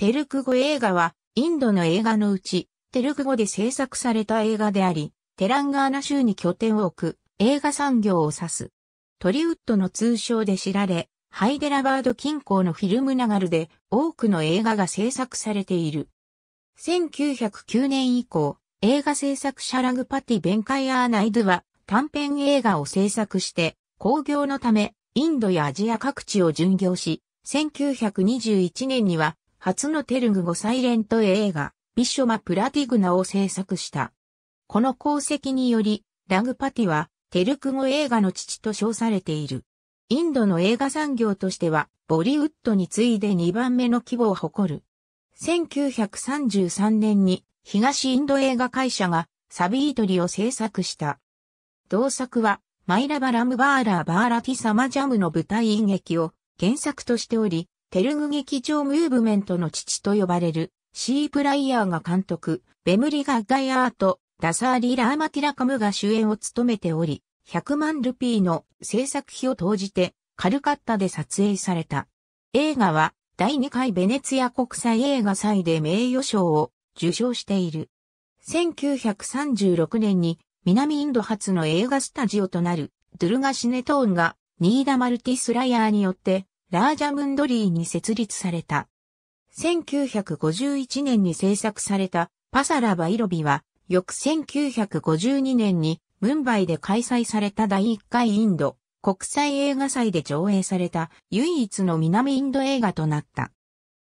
テルク語映画は、インドの映画のうち、テルク語で制作された映画であり、テランガーナ州に拠点を置く映画産業を指す。トリウッドの通称で知られ、ハイデラバード近郊のフィルムナガルで多くの映画が制作されている。1909年以降、映画制作者ラグパティ・ベンカイアーナイドは短編映画を制作して、興行のため、インドやアジア各地を巡業し、1921年には初のテルグ語サイレント映画、ビショマ・プラティグナを制作した。この功績により、ラグパティは、テルク語映画の父と称されている。インドの映画産業としては、ボリウッドに次いで2番目の規模を誇る。1933年に、東インド映画会社が、サビートリを制作した。同作は、マイラバラムバーラーバーラティサマジャムの舞台演劇を原作としており、テルグ劇場ムーブメントの父と呼ばれる、シー・プライヤーが監督、ベムリ・ガッガイアート、ダサーリ・ラーマティラカムが主演を務めており、100万ルピーの制作費を投じて、カルカッタで撮影された。映画は、第2回ベネツィア国際映画祭で名誉賞を受賞している。1936年に、南インド初の映画スタジオとなる、ドゥルガシネトーンが、ニーダ・マルティス・ライヤーによって、ラージャムンドリーに設立された。1951年に制作されたパサラバイロビは、翌1952年にムンバイで開催された第1回インド国際映画祭で上映された唯一の南インド映画となった。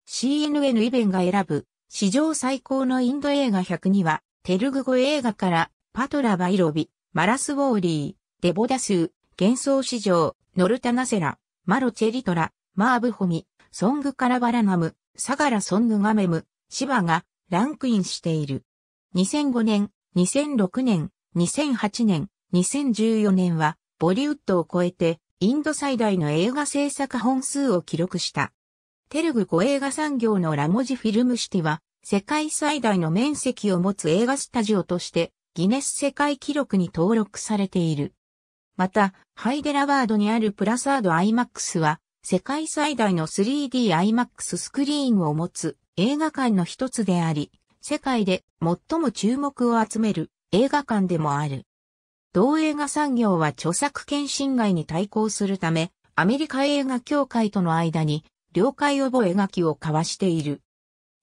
CNN イベンが選ぶ史上最高のインド映画100には、テルグ語映画からパトラバイロビ、マラスウォーリー、デボダスー、幻想史上、ノルタナセラ、マロチェリトラ、マーブホミ、ソングカラバラナム、サガラソングガメム、シバがランクインしている。2005年、2006年、2008年、2014年は、ボリウッドを超えて、インド最大の映画制作本数を記録した。テルグ語映画産業のラモジフィルムシティは、世界最大の面積を持つ映画スタジオとして、ギネス世界記録に登録されている。また、ハイデラバードにあるプラサード IMAX は、世界最大の 3DIMAX スクリーンを持つ映画館の一つであり、世界で最も注目を集める映画館でもある。同映画産業は著作権侵害に対抗するため、アメリカ映画協会との間に、了解覚書を交わしている。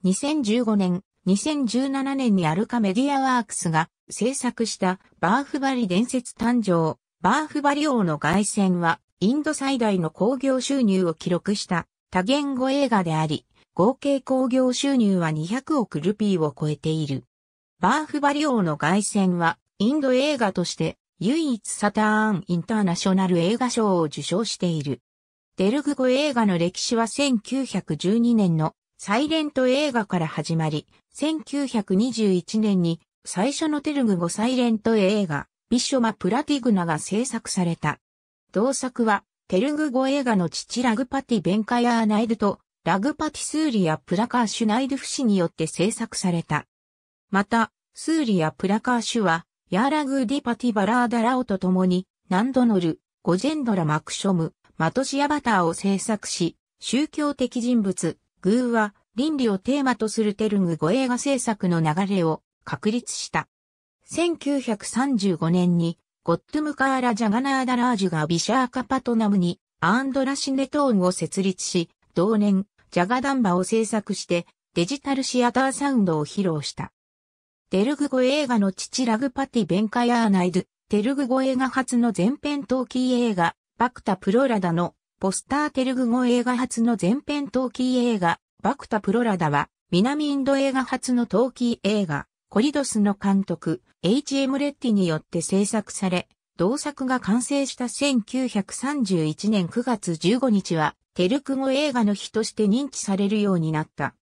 2015年、2017年にアルカメディアワークスが制作したバーフバリ伝説誕生バーフバリーの凱旋は、インド最大の興行収入を記録した多言語映画であり、合計興行収入は200億ルピーを超えている。バーフバリーの凱旋は、インド映画として、唯一サターンインターナショナル映画賞を受賞している。デルグ語映画の歴史は1912年のサイレント映画から始まり、1921年に最初のテルグ語サイレント映画、ビショマ・プラティグナが制作された。同作は、テルグ語映画の父ラグパティ・ベンカヤーナイルと、ラグパティ・スーリア・プラカーシュ・ナイルフ氏によって制作された。また、スーリア・プラカーシュは、ヤーラグーディ・パティ・バラーダ・ラオと共に、ナンドノル、ゴジェンドラ・マクショム、マトシ・アバターを制作し、宗教的人物、グーは、倫理をテーマとするテルグ語映画制作の流れを確立した。1935年に、ゴットムカーラ・ジャガナーダ・ラージュがビシャーカパトナムにアンドラシネトーンを設立し、同年、ジャガダンバを制作してデジタルシアターサウンドを披露した。テルグ語映画の父ラグパティ・ベンカヤーナイド、テルグ語映画初の前編トーキー映画、バクタ・プロラダのポスターテルグ語映画初の前編トーキー映画、バクタ・プロラダは南インド映画初のトーキー映画、コリドスの監督、H.M. レッティによって制作され、同作が完成した1931年9月15日は、テルク語映画の日として認知されるようになった。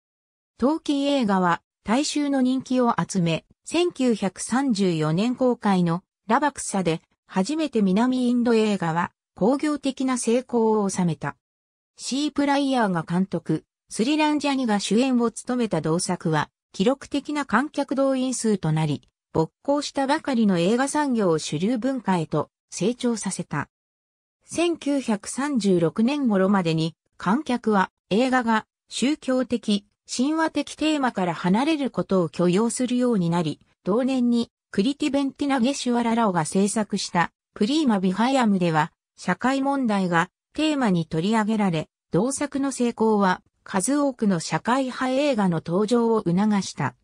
陶器映画は、大衆の人気を集め、1934年公開のラバクサで、初めて南インド映画は、工業的な成功を収めた。シー・プライヤーが監督、スリランジャニが主演を務めた同作は、記録的な観客動員数となり、勃興したばかりの映画産業を主流文化へと成長させた。1936年頃までに観客は映画が宗教的、神話的テーマから離れることを許容するようになり、同年にクリティベンティナ・ゲシュワララオが制作したプリーマ・ビハイアムでは社会問題がテーマに取り上げられ、同作の成功は数多くの社会派映画の登場を促した。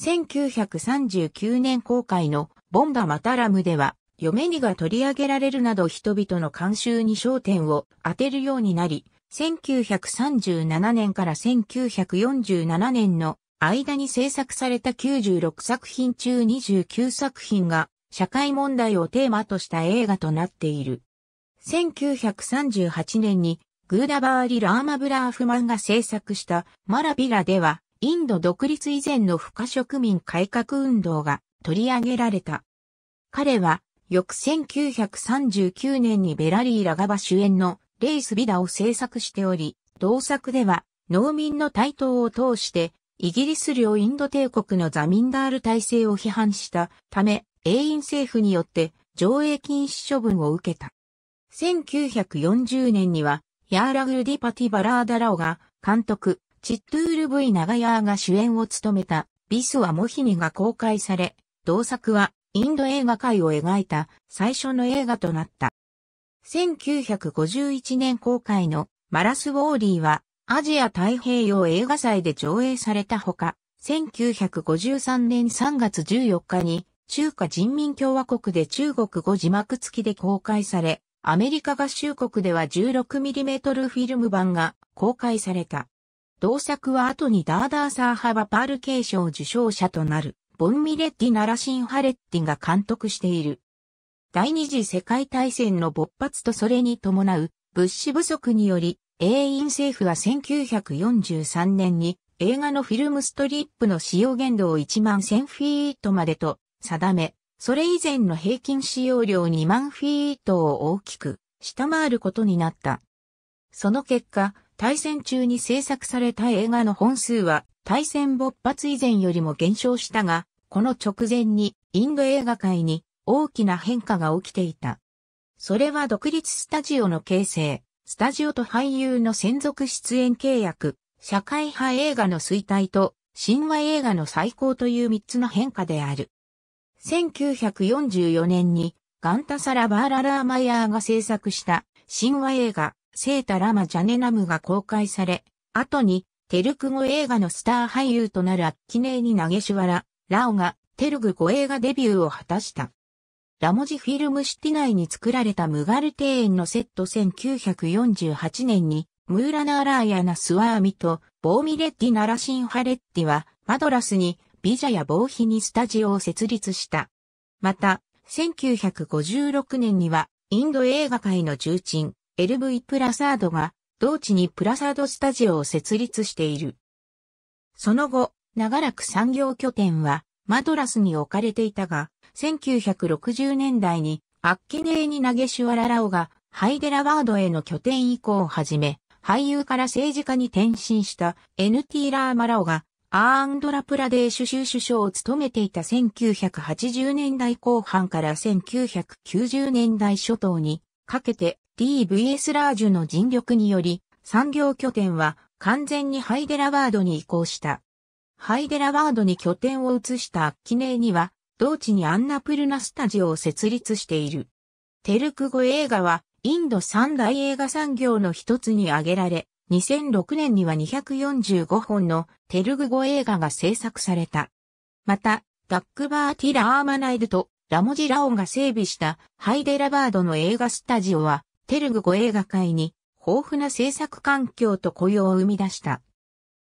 1939年公開のボンバマタラムでは、嫁にが取り上げられるなど人々の監修に焦点を当てるようになり、1937年から1947年の間に制作された96作品中29作品が社会問題をテーマとした映画となっている。1938年にグーダバーリ・ラーマブラーフマンが制作したマラビラでは、インド独立以前の不可植民改革運動が取り上げられた。彼は、翌1939年にベラリー・ラガバ主演のレイス・ビダを制作しており、同作では農民の台頭を通してイギリス領インド帝国のザミンダール体制を批判したため、永遠政府によって上映禁止処分を受けた。1940年にはヤーラグルディパティ・バラーダラオが監督、チットゥール・ブイ・ナガヤーが主演を務めたビスはモヒニが公開され、同作はインド映画界を描いた最初の映画となった。1951年公開のマラス・ウォーリーはアジア太平洋映画祭で上映されたほか、1953年3月14日に中華人民共和国で中国語字幕付きで公開され、アメリカ合衆国では 16mm フィルム版が公開された。同作は後にダーダーサーハバパール継承受賞者となる、ボン・ミレッティ・ナラシン・ハレッティが監督している。第二次世界大戦の勃発とそれに伴う物資不足により、英印政府は1943年に映画のフィルムストリップの使用限度を1万1000フィートまでと定め、それ以前の平均使用量2万フィートを大きく下回ることになった。その結果、対戦中に制作された映画の本数は対戦勃発以前よりも減少したが、この直前にインド映画界に大きな変化が起きていた。それは独立スタジオの形成、スタジオと俳優の専属出演契約、社会派映画の衰退と、神話映画の再興という3つの変化である。1944年にガンタサラ・バーラ・ラーマヤーが制作した神話映画セータ・ラマ・ジャネナムが公開され、後にテルク語映画のスター俳優となるアッキネーニ・ナゲシュワラ・ラオがテルグ語映画デビューを果たした。ラモジフィルムシティ内に作られたムガル庭園のセット1948年にムーラナーラーヤナ・スワーミとボーミレッティ・ナラシンハレッティはマドラスにビジャや防費にスタジオを設立した。また、1956年には、インド映画界の重鎮、LV プラサードが、同地にプラサードスタジオを設立している。その後、長らく産業拠点は、マドラスに置かれていたが、1960年代に、アッキネーニ・ナゲシュワララオが、ハイデラワードへの拠点移行をはじめ、俳優から政治家に転身した NT ラーマラオがアーンドラプラデーシュ州首相を務めていた1980年代後半から1990年代初頭にかけて DVS ラージュの尽力により産業拠点は完全にハイデラワードに移行した。ハイデラワードに拠点を移した記念には同地にアンナプルナスタジオを設立している。テルクゴ映画はインド三大映画産業の一つに挙げられ、2006年には245本のテルグ語映画が制作された。また、ダックバーティ・ラーマナイドとラモジ・ラオンが整備したハイデラバードの映画スタジオは、テルグ語映画界に豊富な制作環境と雇用を生み出した。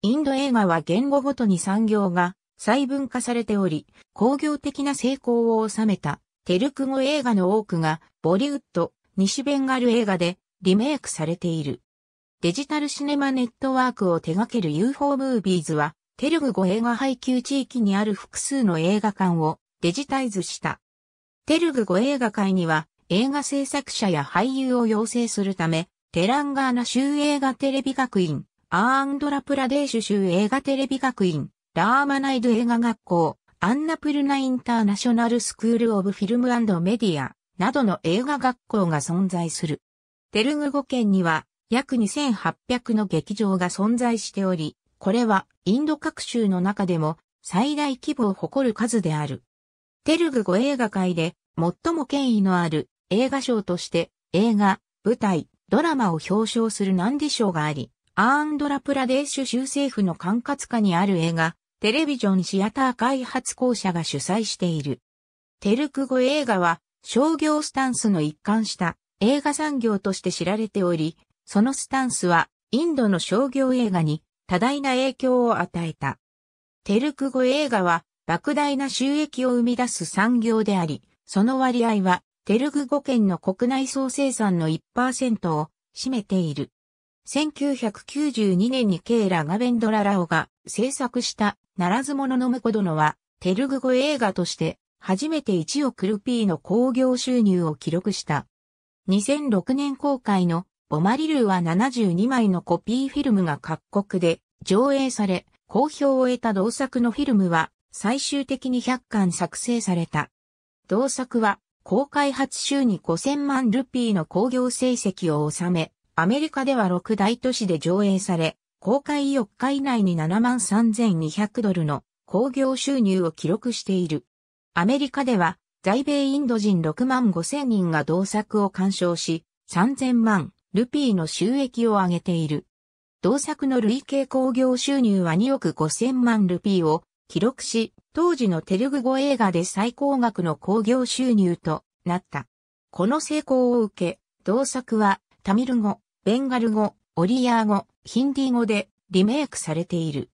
インド映画は言語ごとに産業が細分化されており、工業的な成功を収めたテルク語映画の多くがボリウッド、西ベンガル映画でリメイクされている。デジタルシネマネットワークを手掛ける UFO ムービーズは、テルグ語映画配給地域にある複数の映画館をデジタイズした。テルグ語映画会には、映画制作者や俳優を養成するため、テランガーナ州映画テレビ学院、アーンドラプラデーシュ州映画テレビ学院、ラーマナイド映画学校、アンナプルナインターナショナルスクールオブフィルムメディアなどの映画学校が存在する。テルグ語圏には約2800の劇場が存在しており、これはインド各州の中でも最大規模を誇る数である。テルグ語映画界で最も権威のある映画賞として映画、舞台、ドラマを表彰するナンディ賞があり、アーンドラプラデーシュ州政府の管轄下にある映画、テレビジョンシアター開発公社が主催している。テルク語映画は商業スタンスの一貫した映画産業として知られており、そのスタンスは、インドの商業映画に多大な影響を与えた。テルク語映画は、莫大な収益を生み出す産業であり、その割合は、テルグ語圏の国内総生産の1%を占めている。1992年にケーラ・ガベンドラ・ラオが制作したならず者の婿殿は、テルグ語映画として初めて1億ルピーの興行収入を記録した。2006年公開のボマリルは72枚のコピーフィルムが各国で上映され、好評を得た同作のフィルムは最終的に100巻作成された。同作は公開初週に5000万ルピーの興行成績を収め、アメリカでは6大都市で上映され、公開4日以内に7万3200ドルの興行収入を記録している。アメリカでは在米インド人6万5000人が同作を鑑賞し、3000万ルピーの収益を上げている。同作の累計興行収入は2億5000万ルピーを記録し、当時のテルグ語映画で最高額の興行収入となった。この成功を受け、同作はタミル語、ベンガル語、オリヤー語、ヒンディー語でリメイクされている。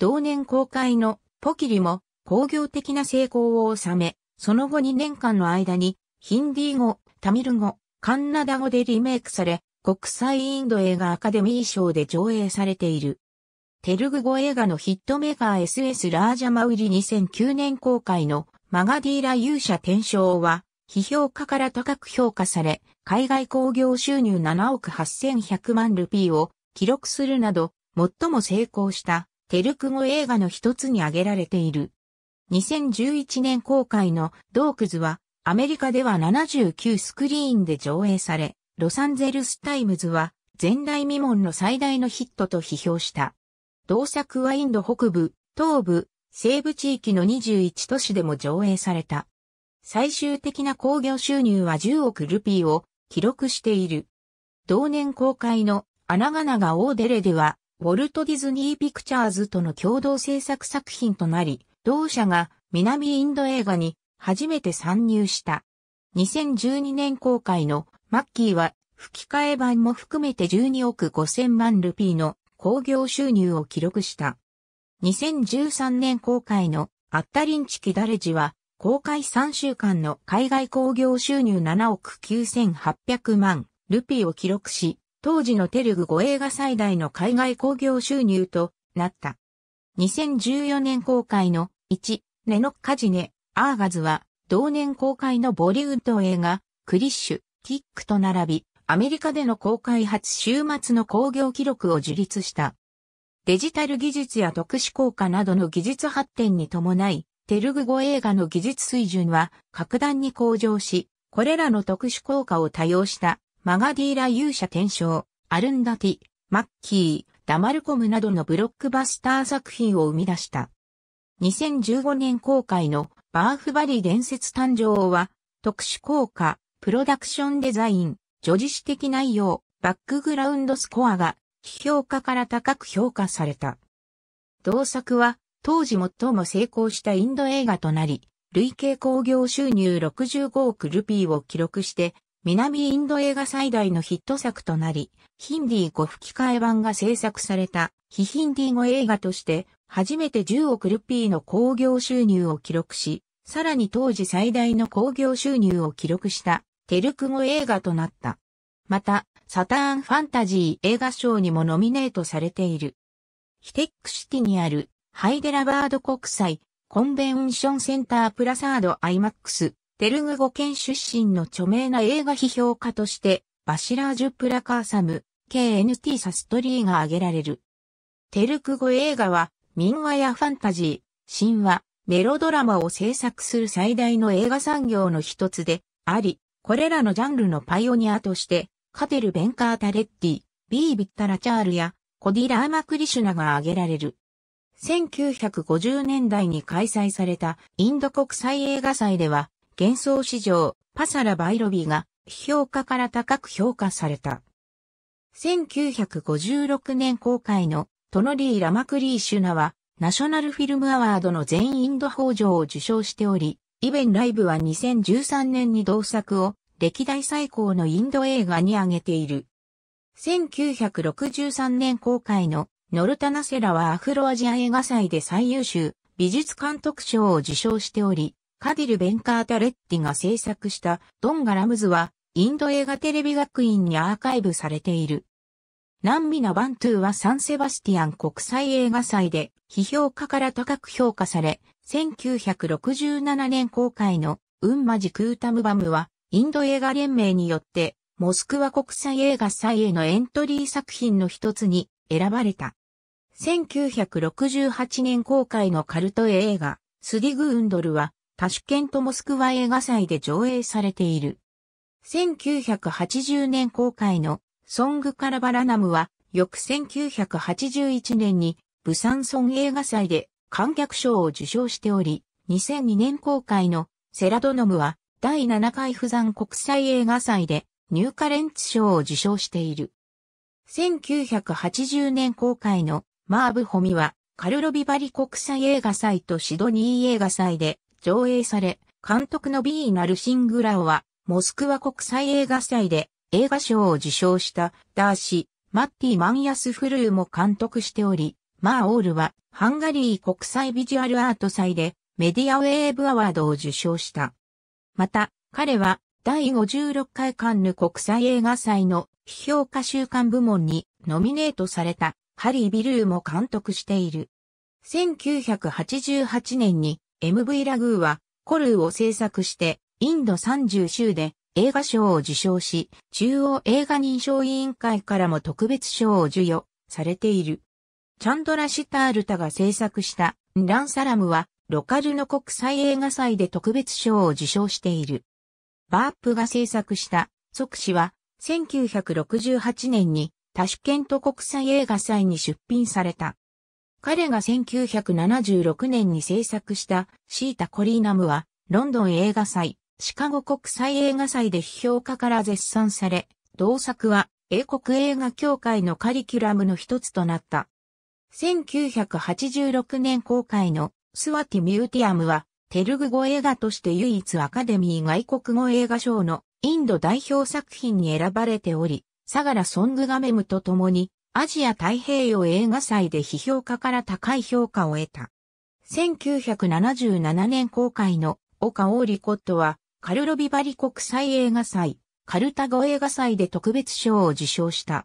同年公開のポキリも工業的な成功を収め、その後2年間の間にヒンディー語、タミル語、カンナダ語でリメイクされ、国際インド映画アカデミー賞で上映されている。テルグ語映画のヒットメーカー SS ラージャマウリ2009年公開のマガディーラ勇者転生は、批評家から高く評価され、海外興行収入7億8100万ルピーを記録するなど、最も成功したテルク語映画の一つに挙げられている。2011年公開のドークズは、アメリカでは79スクリーンで上映され、ロサンゼルス・タイムズは前代未聞の最大のヒットと批評した。同作はインド北部、東部、西部地域の21都市でも上映された。最終的な興行収入は10億ルピーを記録している。同年公開のアナガナガオーデレでは、ウォルト・ディズニー・ピクチャーズとの共同制作作品となり、同社が南インド映画に初めて参入した。2012年公開のマッキーは吹き替え版も含めて12億5000万ルピーの興行収入を記録した。2013年公開のアッタリンチキダレジは公開3週間の海外興行収入7億9800万ルピーを記録し、当時のテルグ5映画最大の海外興行収入となった。2014年公開の1、ネノッカジネ、アーガズは同年公開のボリウッド映画、クリッシュ、キックと並び、アメリカでの公開初週末の興行記録を樹立した。デジタル技術や特殊効果などの技術発展に伴い、テルグ語映画の技術水準は格段に向上し、これらの特殊効果を多用したマガディーラ勇者転生、アルンダティ、マッキー、ダマルコムなどのブロックバスター作品を生み出した。2015年公開のバーフバリ伝説誕生は、特殊効果、プロダクションデザイン、助事史的内容、バックグラウンドスコアが、批評家から高く評価された。同作は、当時最も成功したインド映画となり、累計興行収入65億ルピーを記録して、南インド映画最大のヒット作となり、ヒンディー語吹き替え版が制作された、非ヒンディー語映画として、初めて10億ルピーの興行収入を記録し、さらに当時最大の興行収入を記録したテルク語映画となった。また、サターンファンタジー映画賞にもノミネートされている。ヒテックシティにあるハイデラバード国際コンベンションセンタープラサードアイマックス、テルグ語圏出身の著名な映画批評家として、バシラージュ・プラカーサム、KNT サストリーが挙げられる。テルク語映画は、民話やファンタジー、神話、メロドラマを制作する最大の映画産業の一つであり、これらのジャンルのパイオニアとして、カテル・ベンカータレッティ、ビー・ビッタ・ラチャールやコディ・ラーマ・クリシュナが挙げられる。1950年代に開催されたインド国際映画祭では、幻想史上、パサラ・バイロビーが、評価から高く評価された。1956年公開のトノリー・ラマクリーシュナは、ナショナルフィルムアワードの全インド法上を受賞しており、イベンライブは2013年に同作を歴代最高のインド映画に挙げている。1963年公開のノルタナセラはアフロアジア映画祭で最優秀美術監督賞を受賞しており、カディル・ベンカータレッティが制作したドンガ・ラムズはインド映画テレビ学院にアーカイブされている。南美ナバントゥーはサンセバスティアン国際映画祭で批評家から高く評価され、1967年公開のウンマジクータムバムはインド映画連盟によってモスクワ国際映画祭へのエントリー作品の一つに選ばれた。1968年公開のカルト映画スディグウンドルはタシュケントモスクワ映画祭で上映されている。1980年公開のソングカラバラナムは、翌1981年に、ブサンソン映画祭で観客賞を受賞しており、2002年公開のセラドノムは、第7回釜山国際映画祭で、ニューカレンツ賞を受賞している。1980年公開のマーブホミは、カルロビバリ国際映画祭とシドニー映画祭で上映され、監督のビーナルシングラオは、モスクワ国際映画祭で映画賞を受賞したダーシ、マッティ・マンヤスフルーも監督しており、マーオールはハンガリー国際ビジュアルアート祭でメディアウェーブアワードを受賞した。また、彼は第56回カンヌ国際映画祭の批評家週刊部門にノミネートされたハリー・ビルーも監督している。1988年に MV ラグーはコルーを制作してインド30州で映画賞を受賞し、中央映画認証委員会からも特別賞を授与されている。チャンドラ・シタールタが制作したンランサラムは、ロカルの国際映画祭で特別賞を受賞している。バープが制作した即死は、1968年にタシュケント国際映画祭に出品された。彼が1976年に制作したシータ・コリーナムは、ロンドン映画祭、シカゴ国際映画祭で批評家から絶賛され、同作は英国映画協会のカリキュラムの一つとなった。1986年公開のスワティ・ミューティアムは、テルグ語映画として唯一アカデミー外国語映画賞のインド代表作品に選ばれており、サガラ・ソングガメムと共にアジア太平洋映画祭で批評家から高い評価を得た。1977年公開のオカ・オーリコットはカルロビバリ国際映画祭、カルタゴ映画祭で特別賞を受賞した。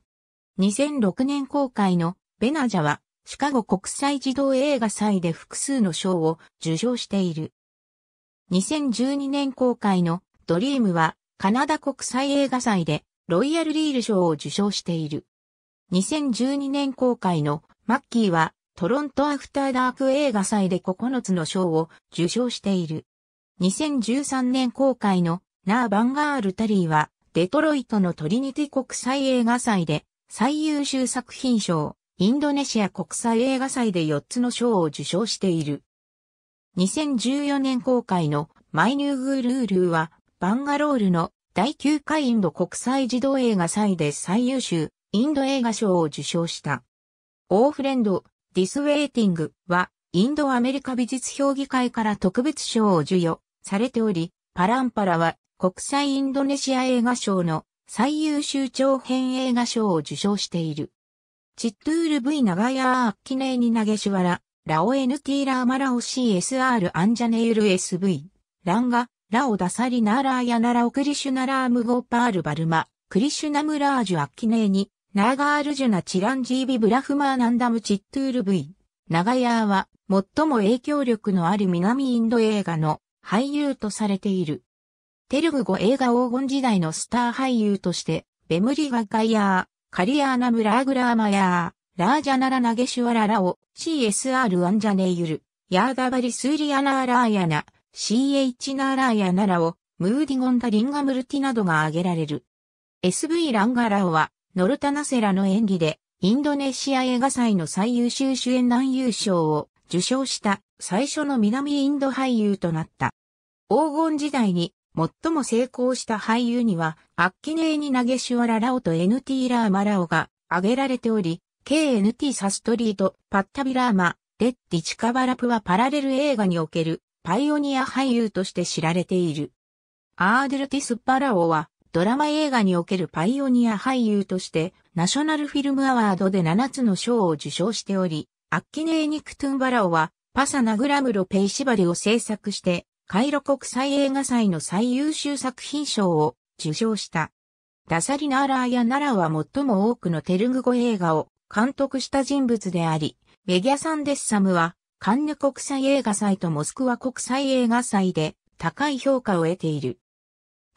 2006年公開のベナジャはシカゴ国際児童映画祭で複数の賞を受賞している。2012年公開のドリームはカナダ国際映画祭でロイヤルリール賞を受賞している。2012年公開のマッキーはトロントアフターダーク映画祭で9つの賞を受賞している。2013年公開のナー・バンガール・タリーは、デトロイトのトリニティ国際映画祭で最優秀作品賞、インドネシア国際映画祭で4つの賞を受賞している。2014年公開のマイニューグルールーは、バンガロールの第9回インド国際児童映画祭で最優秀インド映画賞を受賞した。オーフレンド、ディスウェイティングは、インドアメリカ美術評議会から特別賞を授与されており、パランパラは国際インドネシア映画賞の最優秀長編映画賞を受賞している。チットゥール V 長屋アッキネーに投げしわら、ラ、ラオ NT ラーマラオ CSR アンジャネイル SV、ランガ、ラオダサリナーラーヤナラオクリシュナラームゴーパールバルマ、クリシュナムラージュアッキネーに、ナーガールジュナチランジービブラフマーナンダムチットゥール V。長屋は最も影響力のある南インド映画の俳優とされている。テルグ語映画黄金時代のスター俳優として、ベムリガ・ガイヤー、カリアーナ・ムラーグラーマヤー、ラージャナラ・ナゲシュワララオ、CSR・ アンジャネイユル、ヤーダバリ・スーリアナーラーヤナ、CH ナーラーヤナラオ、ムーディゴンダ・リンガ・ムルティなどが挙げられる。SV ランガラオは、ノルタナセラの演技で、インドネシア映画祭の最優秀主演男優賞を受賞した最初の南インド俳優となった。黄金時代に最も成功した俳優には、アッキネーニ・ナゲシュワラ・ラオと NT ラーマ・ラオが挙げられており、KNT サストリート、パッタビラーマ、レッディ・チカバラプはパラレル映画におけるパイオニア俳優として知られている。アーデルティス・パラオはドラマ映画におけるパイオニア俳優としてナショナルフィルムアワードで7つの賞を受賞しており、アッキネーニ・クトゥンバラオはパサナグラムロペイシバリを制作して、カイロ国際映画祭の最優秀作品賞を受賞した。ダサリナーラーやナラは最も多くのテルグ語映画を監督した人物であり、メギャサンデッサムは、カンヌ国際映画祭とモスクワ国際映画祭で高い評価を得ている。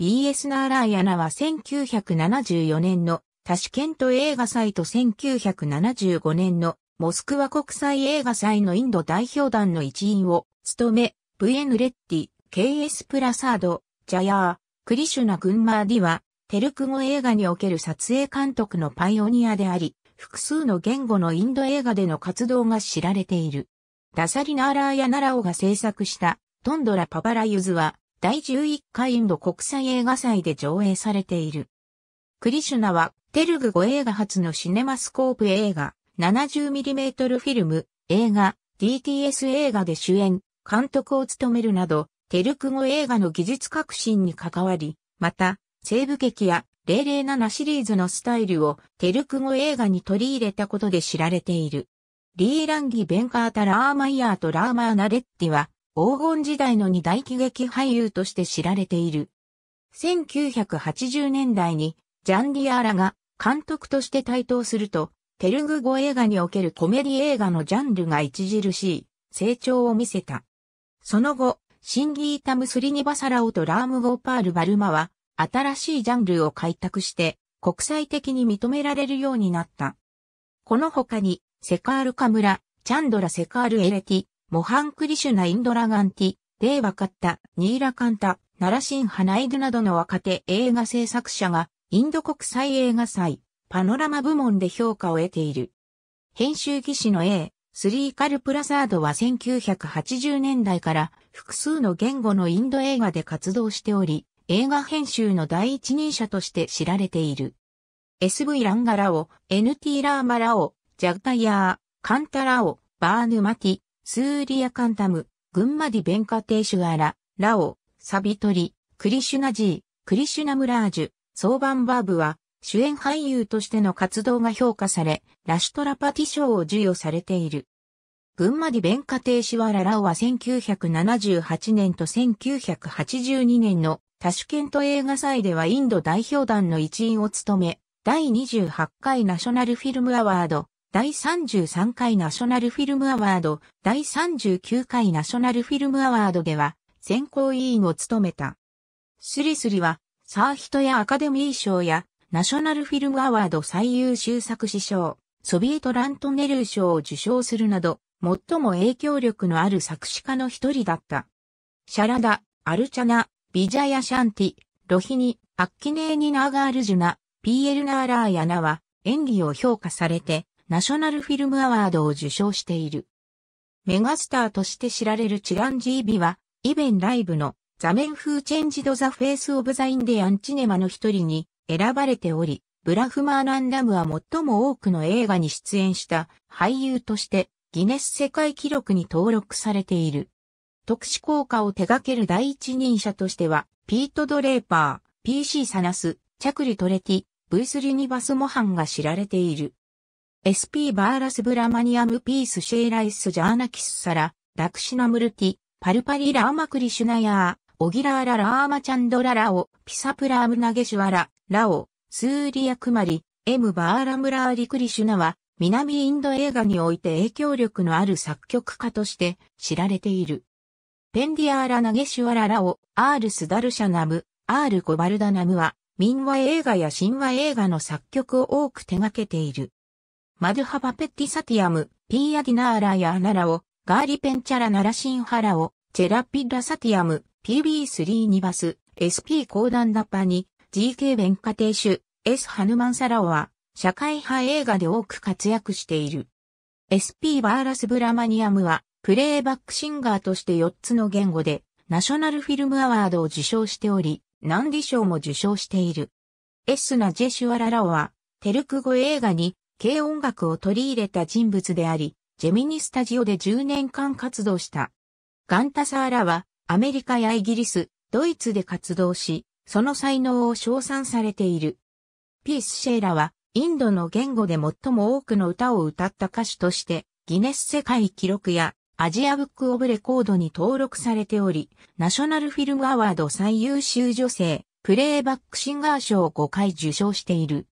BS ナーラーヤナは1974年のタシケント映画祭と1975年のモスクワ国際映画祭のインド代表団の一員を務め、ブエヌレッティ、KS プラサード、ジャヤー、クリシュナ・グンマーディは、テルク語映画における撮影監督のパイオニアであり、複数の言語のインド映画での活動が知られている。ダサリナーラーヤナラオが制作したトンドラ・パパラユズは第11回インド国際映画祭で上映されている。クリシュナはテルグ語映画初のシネマスコープ映画 70mm フィルム、映画、DTS 映画で主演、監督を務めるなど、テルク語映画の技術革新に関わり、また、西部劇や007シリーズのスタイルをテルク語映画に取り入れたことで知られている。リーランギ・ベンカータ・ラーマイヤーとラーマーナ・レッティは、黄金時代の二大喜劇俳優として知られている。1980年代に、ジャン・ディアーラが監督として台頭すると、テルグ語映画におけるコメディ映画のジャンルが著しい成長を見せた。その後、シンギータムスリニバサラオとラームゴーパール・バルマは新しいジャンルを開拓して国際的に認められるようになった。この他にセカール・カムラ、チャンドラ・セカール・エレティ、モハン・クリシュナ・インドラ・ガンティ、デーワカッタ、ニーラ・カンタ、ナラシン・ハナイドなどの若手映画制作者がインド国際映画祭パノラマ部門で評価を得ている。編集技師の A、スリーカル・プラサードは1980年代から複数の言語のインド映画で活動しており、映画編集の第一人者として知られている。SV ランガラオ、NT ラーマラオ、ジャガイヤー、カンタラオ、バーヌマティ、スーリアカンタム、グンマディ・ベンカティシュアラ、ラオ、サビトリ、クリシュナジー、クリシュナムラージュ、ソーバンバーブは主演俳優としての活動が評価され、ラシュトラパティ賞を授与されている。群馬ディベンカテーシワララオは1978年と1982年のタシュケント映画祭ではインド代表団の一員を務め、第28回ナショナルフィルムアワード、第33回ナショナルフィルムアワード、第39回ナショナルフィルムアワードでは選考委員を務めた。スリスリはサーヒトやアカデミー賞やナショナルフィルムアワード最優秀作詞賞、ソビエトラントネルー賞を受賞するなど、最も影響力のある作詞家の一人だった。シャラダ、アルチャナ、ビジャヤシャンティ、ロヒニ、アッキネーニナーガールジュナ、ピエルナーラーヤナは演技を評価されてナショナルフィルムアワードを受賞している。メガスターとして知られるチランジービは、イベンライブのザメンフーチェンジドザフェイスオブザインディアンチネマの一人に選ばれており、ブラフマーランダムは最も多くの映画に出演した俳優としてギネス世界記録に登録されている。特殊効果を手掛ける第一人者としては、ピート・ドレーパー、PC サナス、チャクリ・トレティ、ブ3ス・リニバス・モハンが知られている。SP バーラス・ブラマニアム・ピース・シェーライス・ジャーナキス・サラ、ラクシナ・ムルティ、パルパリ・ラーマクリシュナヤー、オギラーララーマチャンドララオ、ピサプラームナゲシュワラ、ラオ、スーリアクマリ、エムバーラムラーリクリシュナは、南インド映画において影響力のある作曲家として知られている。ペンディアーラナゲシュワララオ、アールスダルシャナム、アールコバルダナムは、民話映画や神話映画の作曲を多く手掛けている。マドゥハバペッティサティアム、ピーアディナーラヤーナラオ、ガーリペンチャラナラシンハラオ、チェラピッラサティアム、p b 3ニバス、SP 高段ダッパに、GK 弁家庭主、S ハヌマンサラオは、社会派映画で多く活躍している。SP バーラスブラマニアムは、プレイバックシンガーとして4つの言語で、ナショナルフィルムアワードを受賞しており、ナンディ賞も受賞している。S ナジェシュアララオは、テルク語映画に、軽音楽を取り入れた人物であり、ジェミニスタジオで10年間活動した。ガンタサーラは、アメリカやイギリス、ドイツで活動し、その才能を称賛されている。ピース・シェーラは、インドの言語で最も多くの歌を歌った歌手として、ギネス世界記録やアジアブックオブレコードに登録されており、ナショナルフィルムアワード最優秀女性、プレイバックシンガー賞を5回受賞している。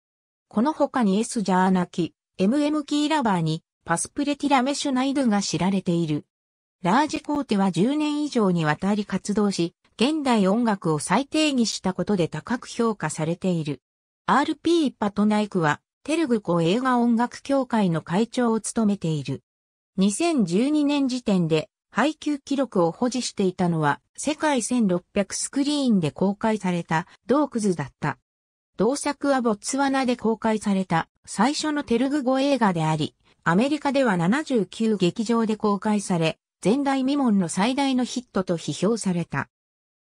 この他に S ジャーナキ、MM キーラバーにパスプレティラメシュナイドが知られている。ラージコーテは10年以上にわたり活動し、現代音楽を再定義したことで高く評価されている。RP パトナイクは、テルグコ映画音楽協会の会長を務めている。2012年時点で、配給記録を保持していたのは、世界1600スクリーンで公開された、ドークズだった。同作はボツワナで公開された、最初のテルグ語映画であり、アメリカでは79劇場で公開され、前代未聞の最大のヒットと批評された。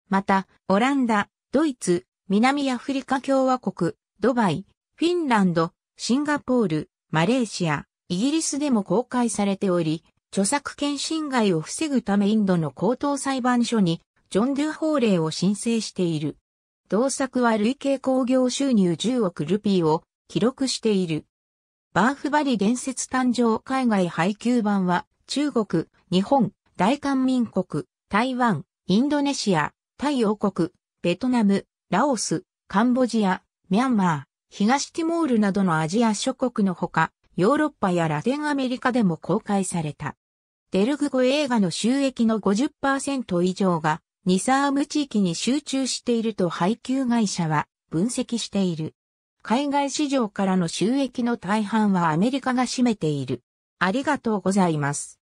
また、オランダ、ドイツ、南アフリカ共和国、ドバイ、フィンランド、シンガポール、マレーシア、イギリスでも公開されており、著作権侵害を防ぐためインドの高等裁判所にジョン・ドゥ法令を申請している。同作は累計興行収入10億ルピーを記録している。バーフバリ伝説誕生海外配給版は中国、日本、大韓民国、台湾、インドネシア、タイ王国、ベトナム、ラオス、カンボジア、ミャンマー、東ティモールなどのアジア諸国のほか、ヨーロッパやラテンアメリカでも公開された。デルグ語映画の収益の50%以上がニサーム地域に集中していると配給会社は分析している。海外市場からの収益の大半はアメリカが占めている。ありがとうございます。